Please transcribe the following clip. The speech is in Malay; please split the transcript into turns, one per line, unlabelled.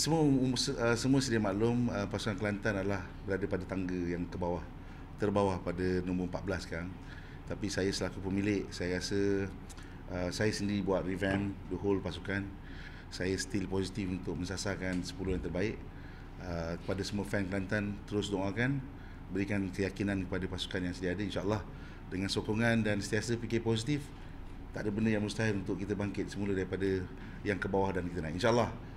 semua um, um, uh, semua sedia maklum uh, pasukan Kelantan adalah berada pada tangga yang ke bawah terbawah pada nombor 14 sekarang tapi saya selaku pemilik saya rasa uh, saya sendiri buat revamp the whole pasukan saya still positif untuk mensasarkan 10 yang terbaik uh, kepada semua fan Kelantan terus doakan berikan keyakinan kepada pasukan yang sedia ada insyaallah dengan sokongan dan sentiasa fikir positif tak ada benda yang mustahil untuk kita bangkit semula daripada yang ke bawah dan kita naik insyaallah